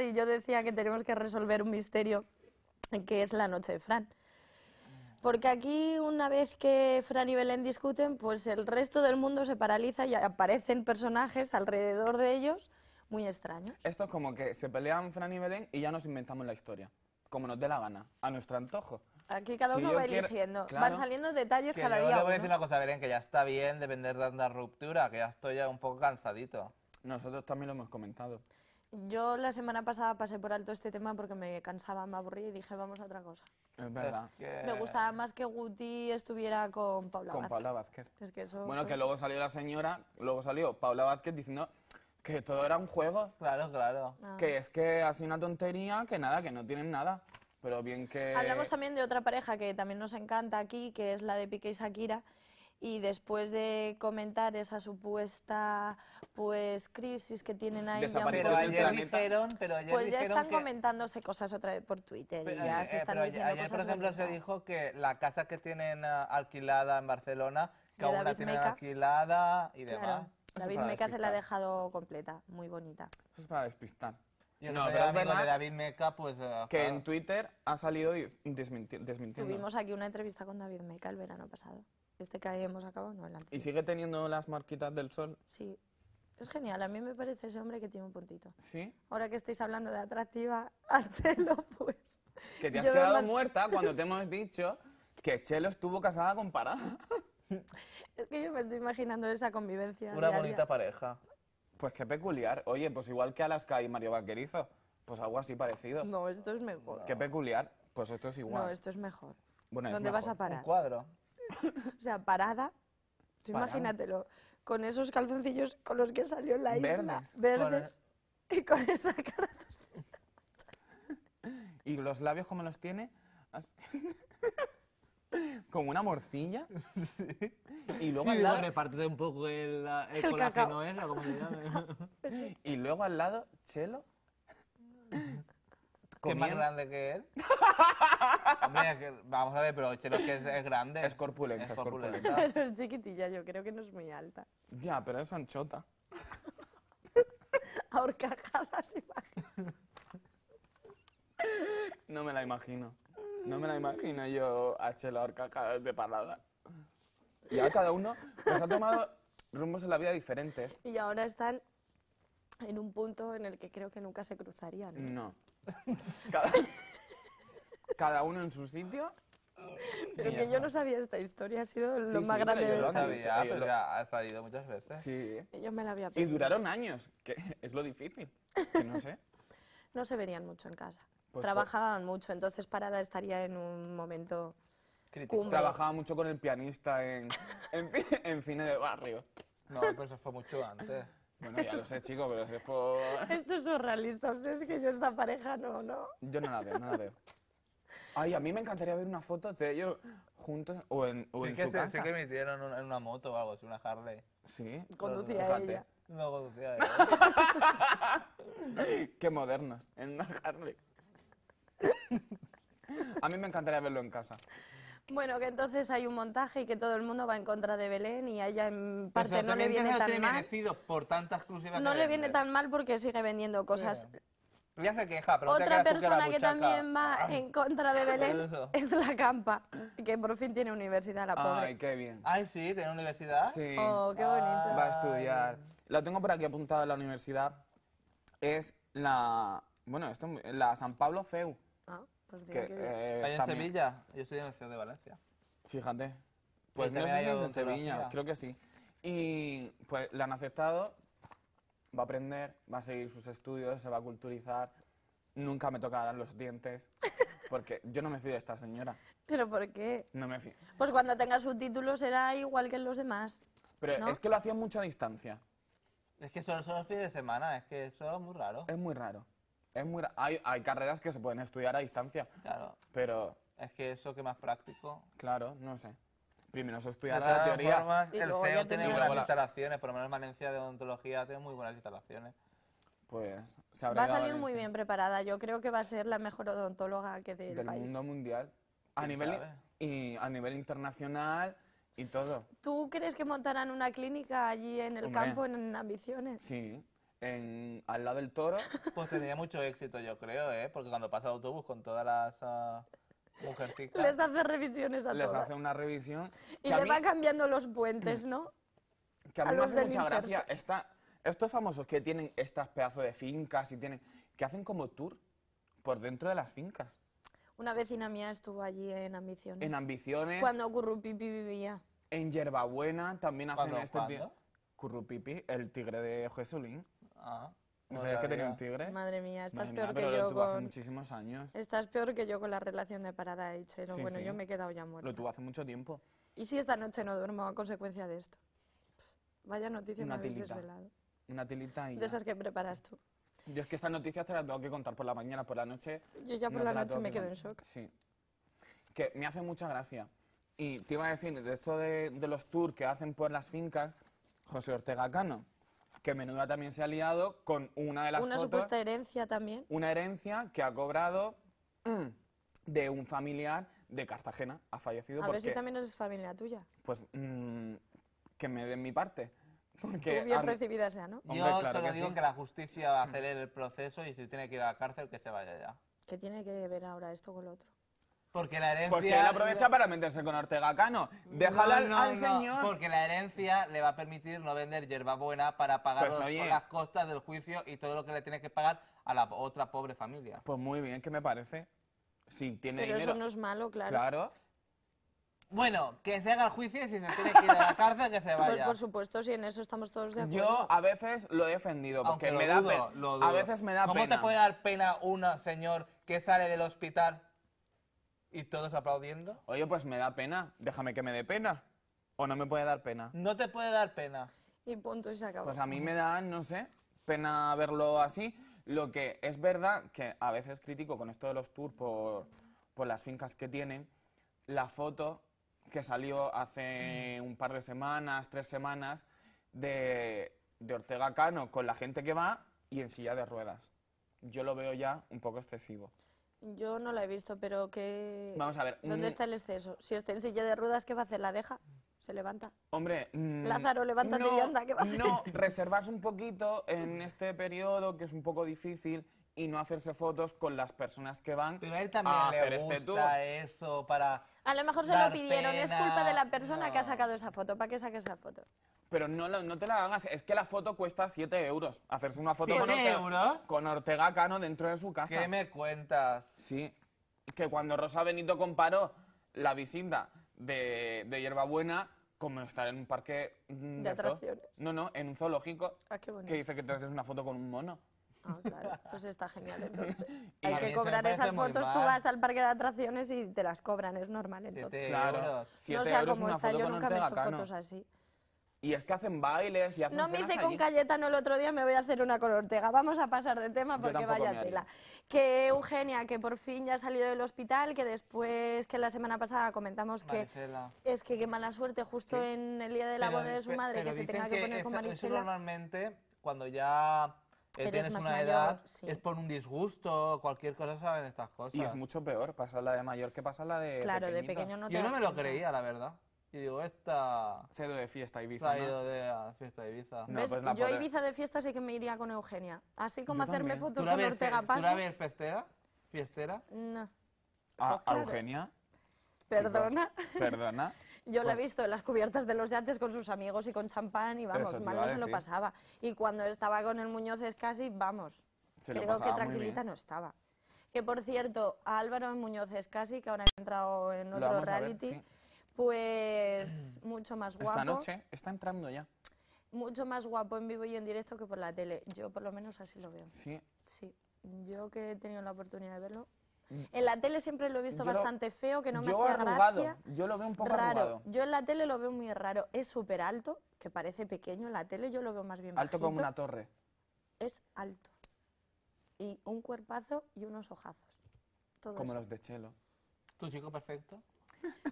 y yo decía que tenemos que resolver un misterio que es la noche de Fran. Porque aquí, una vez que Fran y Belén discuten, pues el resto del mundo se paraliza y aparecen personajes alrededor de ellos muy extraños. Esto es como que se pelean Fran y Belén y ya nos inventamos la historia, como nos dé la gana, a nuestro antojo. Aquí cada uno va van saliendo detalles cada día. Yo te voy a decir una cosa, Belén, que ya está bien depender de tanta ruptura, que ya estoy ya un poco cansadito. Nosotros también lo hemos comentado. Yo la semana pasada pasé por alto este tema porque me cansaba, me aburrí y dije, vamos a otra cosa. Es verdad. Me gustaba más que Guti estuviera con Paula con Paula Vázquez. bueno, que luego salió la señora, luego salió Paula Vázquez diciendo que todo era un juego. Claro, claro. Ah. Que es que ha una tontería, que nada, que no tienen nada. Pero bien que... Hablamos también de otra pareja que también nos encanta aquí, que es la de Piqué y Shakira, y después de comentar esa supuesta pues crisis que tienen ahí ya un pero ayer dijeron, pero pues ya están comentándose cosas otra vez por Twitter ya eh, se están ayer, por ejemplo se dijo que la casa que tienen eh, alquilada en Barcelona que aún la tienen alquilada y demás David Meca se la ha dejado completa, muy bonita. Eso es para despistar. no, pero de David Meca, pues... Eh, que en Twitter ha salido desmintiendo. Tuvimos aquí una entrevista con David Meca el verano pasado este que hemos acabado, no ¿Y sigue teniendo las marquitas del sol? Sí, es genial. A mí me parece ese hombre que tiene un puntito. ¿Sí? Ahora que estáis hablando de atractiva, a Chelo, pues... Que te has quedado muerta cuando te hemos dicho que Chelo estuvo casada con Pará. es que yo me estoy imaginando esa convivencia Una bonita pareja. Pues qué peculiar. Oye, pues igual que Alaska y Mario Vaquerizo. Pues algo así parecido. No, esto es mejor. Qué peculiar. Pues esto es igual. No, esto es mejor. ¿Dónde vas a parar? Un cuadro. o sea, parada, imagínatelo, con esos calzoncillos con los que salió en la isla, verdes, y con esa cara ¿Y los labios como los tiene? Como una morcilla. Y luego al lado. reparte un poco el, el, colágeno, ¿eh? ¿eh? y luego al lado, chelo. ¿Que más grande que él? vamos a ver, pero este es que es, grande. Es corpulenta, es Pero es chiquitilla, yo creo que no es muy alta. Ya, pero es anchota. Ahorcajadas, imagino. No me la imagino. No me la imagino yo a la ahorcajadas de parada. Y ahora cada uno pues ha tomado rumbos en la vida diferentes. Y ahora están en un punto en el que creo que nunca se cruzarían. No. Cada, uno en su sitio. Pero que yo no sabía esta historia, ha sido lo más grande de esta sabía, pero ya ha salido muchas veces. Sí. Yo me la había Y duraron años, que es lo difícil, que no sé. no se verían mucho en casa. Pues Trabajaban mucho, entonces Parada estaría en un momento Trabajaba mucho con el pianista en, en, cine de barrio. No, pues eso fue mucho antes. Bueno, ya lo sé, chico, pero es por... Esto es surrealista, o sea, es que yo esta pareja no, ¿no? Yo no la veo, no la veo. Ay, a mí me encantaría ver una foto de ellos juntos o en, o en su casa. Sí que me en una, en una moto o algo, es una Harley. Sí. Conducía no, ella. No conducía ella. Qué modernos, en una Harley. a mí me encantaría verlo en casa. Bueno, que entonces hay un montaje y que todo el mundo va en contra de Belén y a ella en parte no le viene tan mal. por No le viene tan mal porque sigue vendiendo cosas. Ya se queja, pero Otra persona que, también va en contra de Belén es la Campa, que por fin tiene universidad, la pobre. Ay, qué bien. Ay, sí, tiene universidad. Sí. Oh, qué bonito. Va a estudiar. Lo tengo por aquí apuntado la universidad. Es la, bueno, esto, la San Pablo Feu. Ah. Pues eh, en Sevilla? Yo estoy en la ciudad de Valencia. Fíjate. Pues no sé si es en Sevilla, creo que sí. Y pues la han aceptado, va a aprender, va a seguir sus estudios, se va a culturizar. Nunca me tocarán los dientes, porque yo no me fío de esta señora. ¿Pero por qué? No me fío. Pues cuando tenga su título será igual que los demás. Pero es que lo hacía a mucha distancia. Es que son, son los fines de semana, es que eso es muy raro. Es muy raro hay, carreras que se pueden estudiar a distancia. Claro. Pero. Es que eso que más práctico. Claro, no sé. Primero se estudiará la teoría. y el luego tiene buenas instalaciones, por lo menos Valencia de odontología tiene muy buenas instalaciones. Pues se habrá Va a salir muy bien preparada. Yo creo que va a ser la mejor odontóloga que del, Del mundo mundial. A nivel, y a nivel internacional y todo. ¿Tú crees que montarán una clínica allí en el campo en, ambiciones? Sí al lado del toro. Pues tendría mucho éxito, yo creo, ¿eh? Porque cuando pasa el autobús con todas las mujeres ah, mujercitas... Les hace revisiones a Les hace una revisión. Y le va cambiando los puentes, ¿no? Que a, mí me hace mucha gracia estos famosos que tienen estas pedazos de fincas y tienen... que hacen como tour por dentro de las fincas. Una vecina mía estuvo allí en Ambiciones. En Ambiciones. Cuando Currupipi vivía. En Yerbabuena también hacen este... ¿cuándo? Currupipi, el tigre de Jesulín. Ah. ¿No sabías que tenía un tigre? Madre mía, estás peor que yo lo con... hace muchísimos años. Estás peor que yo con la relación de parada Sí, bueno, yo me he quedado ya muerta. Lo tuvo hace mucho tiempo. ¿Y si esta noche no duermo a consecuencia de esto? Vaya noticia Una me desvelado. Una tilita De esas que preparas tú. Yo es que estas noticias te las tengo que contar por la mañana, por la noche... Yo ya por la noche me quedo en shock. Sí. Que me hace mucha gracia. Y te iba a decir, de esto de, de los tours que hacen por las fincas, José Ortega Cano que Menuda también se ha liado con una de las una Una supuesta herencia también. Una herencia que ha cobrado mm, de un familiar de Cartagena, ha fallecido por eso si también es familia tuya. Pues mm, que me den mi parte. Porque bien recibida sea, ¿no? Yo claro que digo que la justicia va a acelerar el proceso y si tiene que ir a la cárcel, que se vaya ya. ¿Qué tiene que ver ahora esto con el otro? Porque la herencia. Porque él aprovecha para meterse con Ortega Cano. Déjalo al, señor. Porque la herencia le va a permitir no vender hierbabuena para pagar pues, las costas del juicio y todo lo que le tiene que pagar a la otra pobre familia. Pues muy bien, ¿qué me parece. Si tiene Pero eso no es malo, claro. Claro. Bueno, que se haga el juicio y si se tiene que ir a la cárcel, que se pues, vaya. Pues por supuesto, si en eso estamos todos de acuerdo. Yo a veces lo he defendido, porque me da pena. A veces me da pena. ¿Cómo te puede dar pena un señor que sale del hospital ¿Y todos aplaudiendo? Oye, pues me da pena. Déjame que me dé pena. ¿O no me puede dar pena? No te puede dar pena. Y punto, y se acabó. Pues a mí me da, no sé, pena verlo así. Lo que es verdad que a veces critico con esto de los tours por, por las fincas que tienen, la foto que salió hace mm. un par de semanas, tres semanas, de, de Ortega Cano con la gente que va y en silla de ruedas. Yo lo veo ya un poco excesivo. Yo no la he visto, pero qué Vamos a ver. ¿Dónde está el exceso? Si está en silla de ruedas, ¿qué va a hacer? ¿La deja? se levanta. Hombre, mm, Lázaro, levántate no, y ¿qué va a hacer? No, reservarse un poquito en este periodo que es un poco difícil y no hacerse fotos con las personas que van a él también hacer este eso para A lo mejor se lo pidieron, es culpa de la persona que ha sacado esa foto, ¿para qué saque esa foto? Pero no, te la hagas, es que la foto cuesta 7 euros. Hacerse una foto con Ortega, euros? con Ortega Cano dentro de su casa. ¿Qué me cuentas? Sí, que cuando Rosa Benito comparó la visita de, de Hierbabuena como estar en un parque mm, De atracciones. No, no, en un zoológico. Ah, qué bonito. Que dice que te haces una foto con un mono. Ah, claro, pues está genial entonces. Hay que cobrar esas fotos, tú vas al parque de atracciones y te las cobran, es normal entonces. Claro, No sea euros como una yo nunca me he hecho Cano. fotos así. Y es que hacen bailes y hacen No me hice con Cayetano el otro día, me voy a hacer una con Ortega. Vamos a pasar de tema porque vaya tela. Que Eugenia, que por fin ya ha salido del hospital, que después que la semana pasada comentamos que es que qué mala suerte justo en el día de la boda de su madre que se tenga que, poner con Maricela. Eso normalmente cuando ya tienes una edad, es por un disgusto, cualquier cosa saben estas cosas. Y es mucho peor pasarla de mayor que pasarla de Claro, de pequeño no te Yo no me lo creía, la verdad. Y digo, esta... Se de fiesta a Ibiza, ha ido de fiesta a Ibiza. No, yo Ibiza de fiesta sí que me iría con Eugenia. Así como hacerme fotos con Ortega Paz. ¿Tú la ves festera? ¿Fiestera? No. ¿A, Eugenia? Perdona. perdona. yo la he pues- visto en las cubiertas de los yates con sus amigos y con champán y vamos, mal no se lo pasaba. Y cuando estaba con el Muñoz es casi, vamos, creo que tranquilita no estaba. Que por cierto, a Álvaro Muñoz es casi, que ahora ha entrado en otro reality... Pues mm. mucho más guapo. Esta noche está entrando ya. Mucho más guapo en vivo y en directo que por la tele. Yo por lo menos así lo veo. Sí. Sí. Yo que he tenido la oportunidad de verlo. Mm. En la tele siempre lo he visto bastante feo, que no me yo Yo lo veo un poco raro. arrugado. Yo en la tele lo veo muy raro. Es súper alto, que parece pequeño en la tele, yo lo veo más bien Alto como una torre. Es alto. Y un cuerpazo y unos ojazos. como los de Chelo. ¿Tu chico perfecto?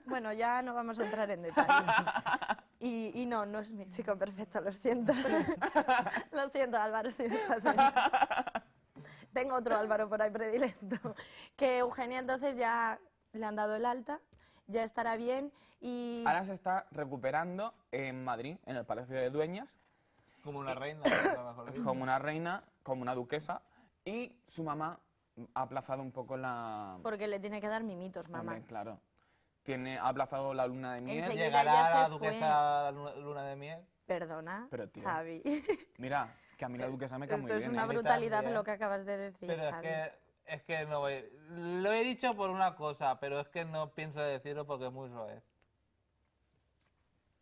Bueno, ya no vamos a entrar en detalle. Y, no, no es mi chico perfecto, lo siento. lo siento, Álvaro, si me pasa. Tengo otro Álvaro por ahí predilecto. Que Eugenia entonces ya le han dado el alta, ya estará bien y... Ahora se está recuperando en Madrid, en el Palacio de Dueñas. Como una reina. como una reina, como una duquesa. Y su mamá ha aplazado un poco la... Porque le tiene que dar mimitos, mamá. claro tiene, aplazado la luna de miel. ¿Llegará la duquesa la luna de miel? Perdona, Xavi. Mira, que a mí la eh, duquesa me cae muy bien. Esto es una ¿eh? brutalidad lo que acabas de decir, Pero Es que es que no voy. Lo he dicho por una cosa, pero es que no pienso decirlo porque es muy suave.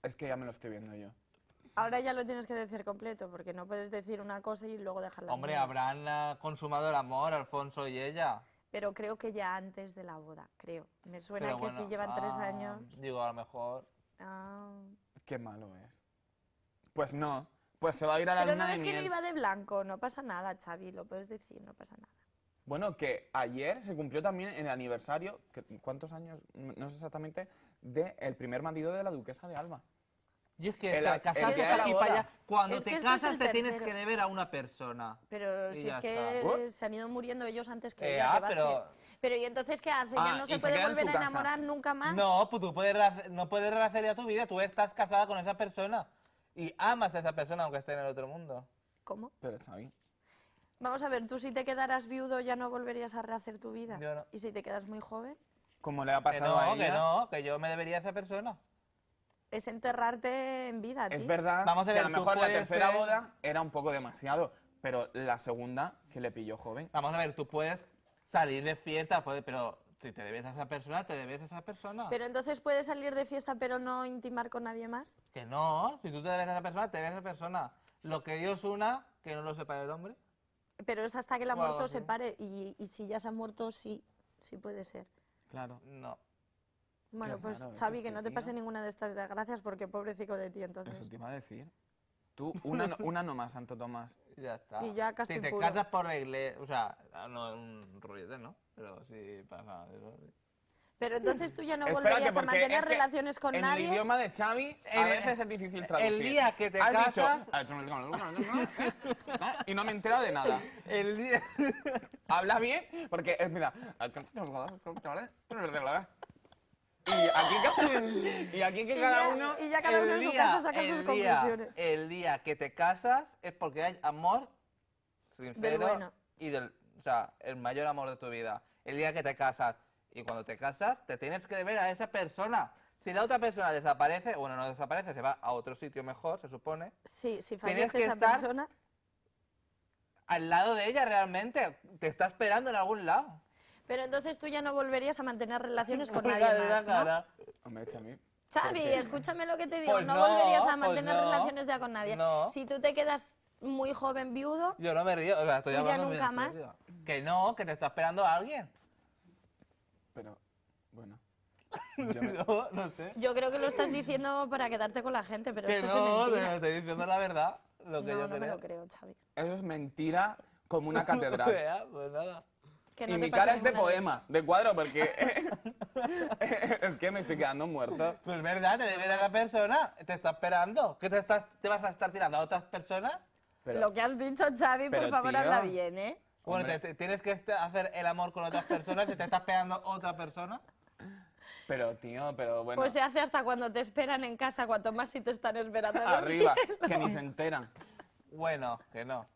Es que ya me lo estoy viendo yo. Ahora ya lo tienes que decir completo, porque no puedes decir una cosa y luego dejarla. Hombre, habrán ah, consumado el amor, Alfonso y ella pero creo que ya antes de la boda, creo. Me suena que si llevan tres ah, años. Digo, a lo mejor. Ah. Qué malo es. Pues no, pues se va a ir a la pero luna no es que iba de blanco, no pasa nada, Xavi, lo puedes decir, no pasa nada. Bueno, que ayer se cumplió también el aniversario, ¿cuántos años? No sé exactamente, del el primer marido de la duquesa de Alba. Y es que para Cuando te casas te tienes que deber a una persona. Pero si es que se han ido muriendo ellos antes que eh, ah, pero... ¿y entonces qué hace? ¿Ya ah, no se puede volver a enamorar nunca más? No, pues tú puedes, no puedes rehacer ya tu vida. Tú estás casada con esa persona y amas a esa persona aunque esté en el otro mundo. ¿Cómo? Pero está bien. Vamos a ver, tú si te quedaras viudo ya no volverías a rehacer tu vida. ¿Y si te quedas muy joven? Como le ha pasado que a ella? Que no, que yo me debería a esa persona es enterrarte en vida. Es verdad Vamos a a lo mejor la tercera boda era un poco demasiado, pero la segunda que le pilló joven. Vamos a ver, tú puedes salir de fiesta, puedes- pero si te debes a esa persona, te debes a esa persona. Pero entonces puedes salir de fiesta pero no intimar con nadie más. Que no, si tú te debes a esa persona, te debes a esa persona. Lo que Dios una, que no lo separe el hombre. Pero es hasta que la muerte se pare. Y, y si ya se ha muerto, sí, sí puede ser. Claro. No. Bueno, pues Chavi, ¿eh? Xavi, que no te pase ninguna de estas desgracias porque pobrecico de ti entonces. Eso te iba a decir. Tú, una, una nomás, Santo Tomás. Ya está. Y ya casi Si te casas por la iglesia, o sea, no es un rollete, ¿no? Pero sí pasa Pero entonces tú ya no volverías a mantener relaciones con en nadie. el idioma de Xavi a veces es difícil traducir. el día que te Has casas- dicho, ah, no ah, y no me he enterado de nada. El día... Habla bien, porque, mira... Y aquí, y aquí que cada uno... Y ya cada uno en su saca sus conclusiones. El día que te casas es porque hay amor sincero y O sea, el mayor amor de tu vida. El día que te casas. Y cuando te casas, te tienes que ver a esa persona. Si la otra persona desaparece, bueno, no desaparece, se va a otro sitio mejor, se supone. Sí, si fallece esa estar persona... Al lado de ella realmente, te está esperando en algún lado. Pero entonces tú ya no volverías a mantener relaciones con nadie más, ¿no? a mí. Xavi, escúchame lo que te digo, pues no, volverías a pues mantener relaciones ya con nadie. No. Si tú te quedas muy joven viudo, Yo no me río, o sea, estoy ya nunca más? serio. Que no, que te está esperando alguien. pero bueno. Yo No, no sé. yo creo que lo estás diciendo para quedarte con la gente, pero eso esto no, es te estoy diciendo la verdad, lo que no, yo no me lo creo, Xavi. Eso es mentira como una catedral. pues nada y mi cara es de poema, de cuadro, porque es que me estoy quedando muerto. Pues verdad, te debe ir a la persona, te está esperando. ¿Qué te, estás, te vas a estar tirando a otras personas? Lo que has dicho, Xavi, por favor, habla bien, ¿eh? Bueno, tienes que este, hacer el amor con otras personas y te está esperando otra persona. Pero, tío, pero bueno. Pues se hace hasta cuando te esperan en casa, cuanto más si te están esperando. Arriba, que ni se enteran. Bueno, que no.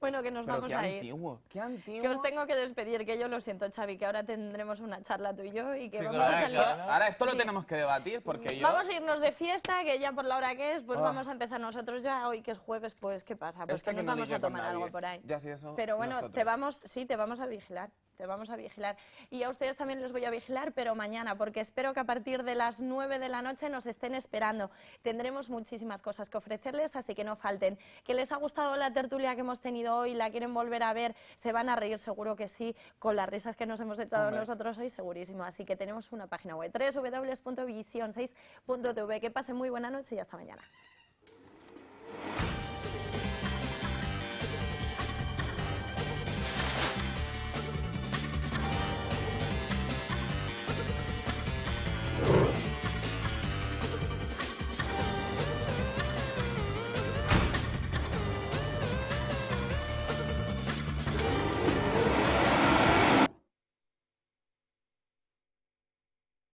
Bueno, que nos vamos qué a ir. Antiguo, qué Que os tengo que despedir, que yo lo siento, Xavi, que ahora tendremos una charla tú y yo que vamos a salir. Ahora esto lo tenemos que debatir porque yo... Vamos a irnos de fiesta, que ya por la hora que es, pues ah. vamos a empezar nosotros ya hoy que es jueves, pues ¿qué pasa? Pues que, nos vamos a tomar algo por ahí. Pero bueno, te vamos, sí, te vamos a vigilar vamos a vigilar. Y a ustedes también les voy a vigilar, pero mañana, porque espero que a partir de las 9 de la noche nos estén esperando. Tendremos muchísimas cosas que ofrecerles, así que no falten. ¿Que les ha gustado la tertulia que hemos tenido hoy? ¿La quieren volver a ver? Se van a reír, seguro que sí, con las risas que nos hemos echado nosotros hoy, segurísimo. Así que tenemos una página web, www.vision6.tv. Que pasen muy buena noche y hasta mañana.